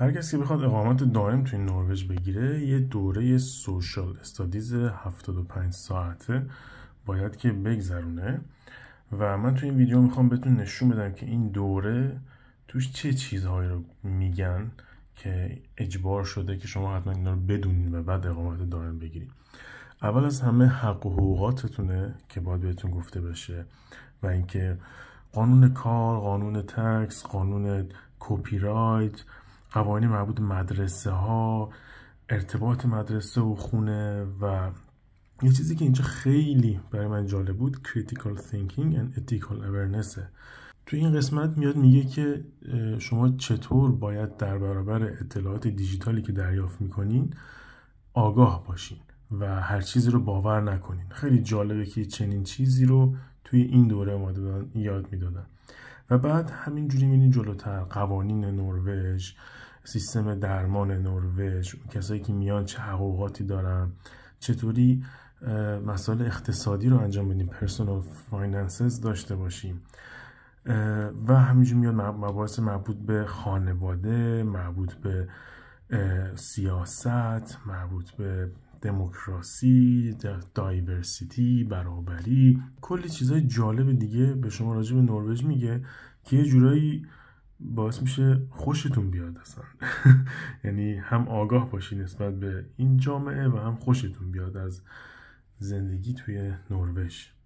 هر کسی که بخواد اقامت دائم توی نروژ بگیره یه دوره سوشال استادیز 75 ساعته باید که بگذرونه و من توی این ویدیو میخوام بهتون نشون بدم که این دوره توش چه چیزهایی رو میگن که اجبار شده که شما حتما اینا رو بدونین و بعد اقامت دائم بگیرید اول از همه حق و حقوقاتتونه که باید بهتون گفته بشه و اینکه قانون کار، قانون تکس، قانون کپی رایت قوانین مربوط مدرسه ها ارتباط مدرسه و خونه و یه چیزی که اینجا خیلی برای من جالب بود critical thinking and ethical awareness تو این قسمت میاد میگه که شما چطور باید در برابر اطلاعات دیجیتالی که دریافت میکنین آگاه باشین و هر چیزی رو باور نکنین خیلی جالبه که چنین چیزی رو توی این دوره ما یاد میدادن و بعد همینجوری میرین جلوتر قوانین نروژ سیستم درمان نروژ کسایی که میان چه حقوقاتی دارن چطوری مسائل اقتصادی رو انجام بدیم پرسونال فایننسز داشته باشیم و همینجور میاد مباحث مربوط به خانواده مربوط به سیاست مربوط به دموکراسی، دایورسیتی، برابری کلی چیزای جالب دیگه به شما راجع به نروژ میگه که یه جورایی باعث میشه خوشتون بیاد اصلا یعنی هم آگاه باشی نسبت به این جامعه و هم خوشتون بیاد از زندگی توی نروژ